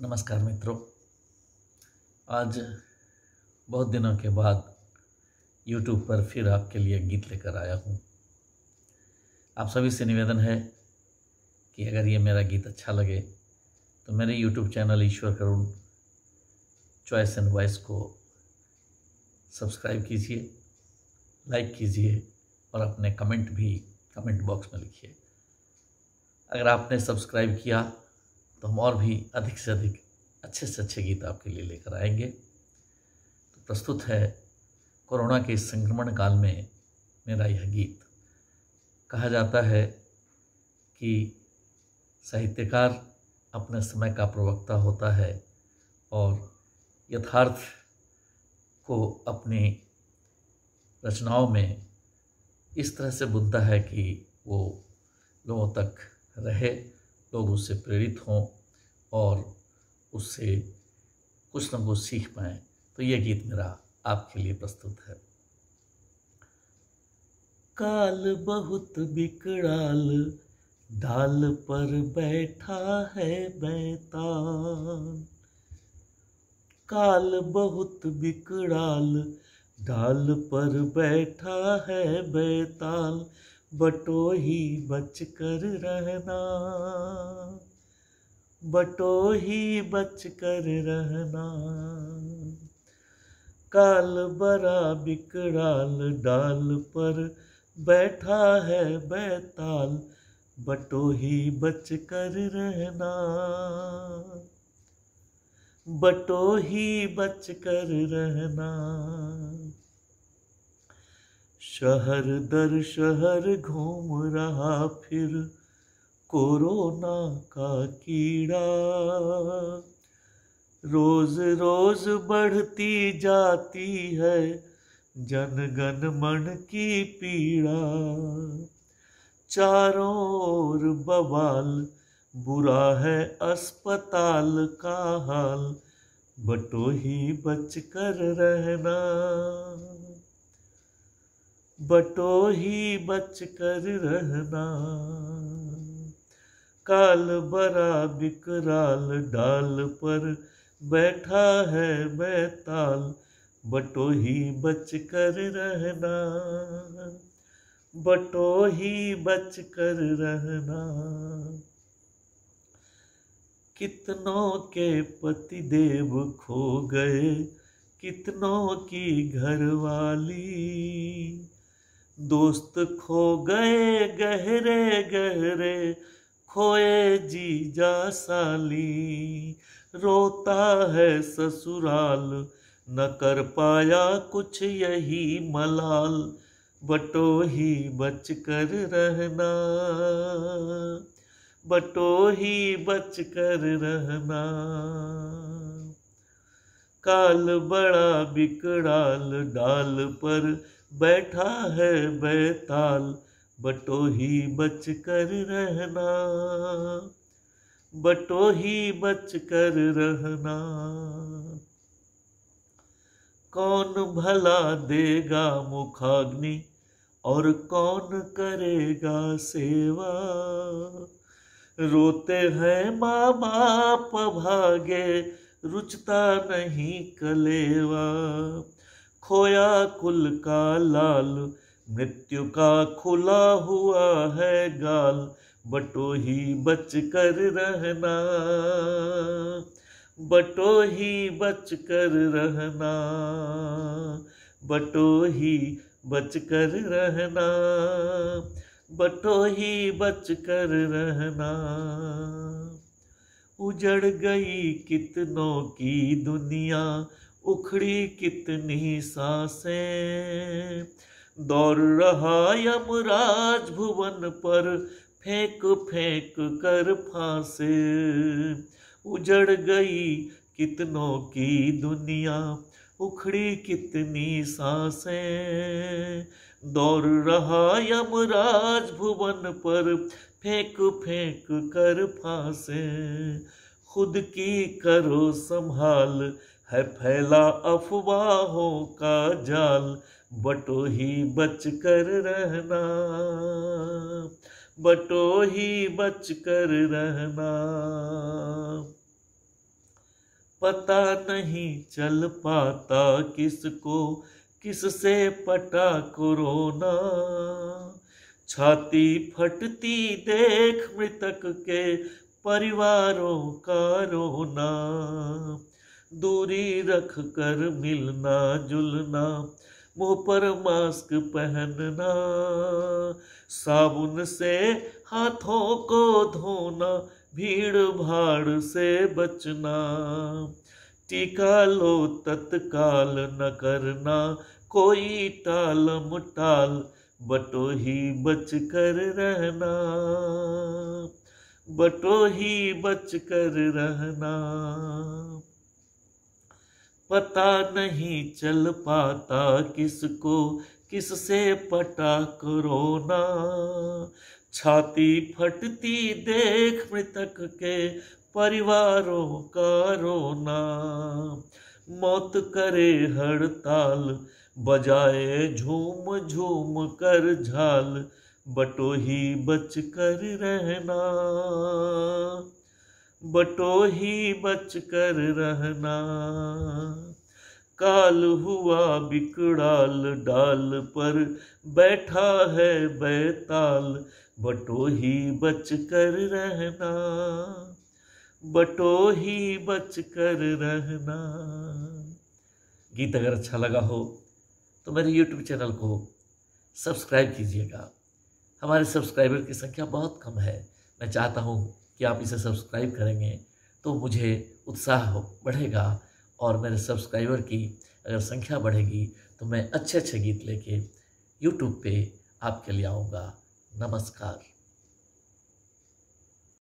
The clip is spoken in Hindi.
नमस्कार मित्रों आज बहुत दिनों के बाद YouTube पर फिर आपके लिए गीत लेकर आया हूँ आप सभी से निवेदन है कि अगर ये मेरा गीत अच्छा लगे तो मेरे YouTube channel Ishwar Karun choice and voice को सब्सक्राइब कीजिए लाइक कीजिए और अपने कमेंट भी कमेंट बॉक्स में लिखिए अगर आपने सब्सक्राइब किया तो हम और भी अधिक से अधिक अच्छे से अच्छे गीत आपके लिए लेकर आएंगे तो प्रस्तुत है कोरोना के संक्रमण काल में मेरा यह गीत कहा जाता है कि साहित्यकार अपने समय का प्रवक्ता होता है और यथार्थ को अपनी रचनाओं में इस तरह से बुनता है कि वो लोगों तक रहे लोग उससे प्रेरित हों और उससे कुछ ना कुछ सीख पाएँ तो यह गीत मेरा आपके लिए प्रस्तुत है काल बहुत बिकड़ाल डाल पर बैठा है बैताल काल बहुत बिकड़ाल डाल पर बैठा है बैताल बटो ही बच कर रहना बटो ही बच कर रहना काल बरा बिकराल डाल पर बैठा है बैताल बटो ही बच कर रहना बटो ही बच कर रहना शहर दर शहर घूम रहा फिर कोरोना का कीड़ा रोज रोज बढ़ती जाती है जनगण मन की पीड़ा चारों ओर बवाल बुरा है अस्पताल का हाल बटो ही बच कर रहना बटो ही बच कर रहना काल बरा बिकराल डाल पर बैठा है बैताल बटो ही बच कर रहना बटो ही बच कर रहना कितनों के पति देव खो गए कितनों की घरवाली दोस्त खो गए गहरे गहरे खोए जीजा साली रोता है ससुराल न कर पाया कुछ यही मलाल बटो ही बच कर रहना बटो ही बच कर रहना काल बड़ा बिकड़ाल डाल पर बैठा है बैताल बटो ही बच कर रहना बटो ही बच कर रहना कौन भला देगा मुखाग्नि और कौन करेगा सेवा रोते हैं माँ बाप भागे रुचता नहीं कलेवा खोया कुल का लाल मृत्यु का खुला हुआ है गाल बटो ही बच कर रहना बटो ही बच कर रहना बटो ही बच कर रहना बटो ही बच कर रहना उजड़ गई कितनों की दुनिया उखड़ी कितनी सांसें दौड़ रहा यमराज भुवन पर फेंक फेंक कर फांसे उजड़ गई कितनों की दुनिया उखड़ी कितनी सांसें दौड़ रहा यमराज भुवन पर फेंक फेंक कर फांसे खुद की करो संभाल है फैला अफवाहों का जाल बटो ही बच कर रहना बटो ही बच कर रहना पता नहीं चल पाता किसको किससे पटा कोरोना छाती फटती देख मृतक के परिवारों का रोना दूरी रख कर मिलना जुलना मुंह पर मास्क पहनना साबुन से हाथों को धोना भीड़ भाड़ से बचना टीका लो तत्काल न करना कोई टाल मुटाल बटो ही बच कर रहना बटो ही बच कर रहना पता नहीं चल पाता किसको किससे पटा करोना छाती फटती देख मृतक के परिवारों का रोना मौत करे हड़ताल बजाए झूम झूम कर झाल बटो ही बच कर रहना बटो ही बच कर रहना काल हुआ बिकड़ाल डाल पर बैठा है बैताल बटो ही बच कर रहना बटो ही बच कर रहना गीत अगर अच्छा लगा हो तो मेरे यूट्यूब चैनल को सब्सक्राइब कीजिएगा हमारे सब्सक्राइबर की संख्या बहुत कम है मैं चाहता हूँ कि आप इसे सब्सक्राइब करेंगे तो मुझे उत्साह बढ़ेगा और मेरे सब्सक्राइबर की अगर संख्या बढ़ेगी तो मैं अच्छे अच्छे गीत लेके यूट्यूब पे आपके लिए आऊँगा नमस्कार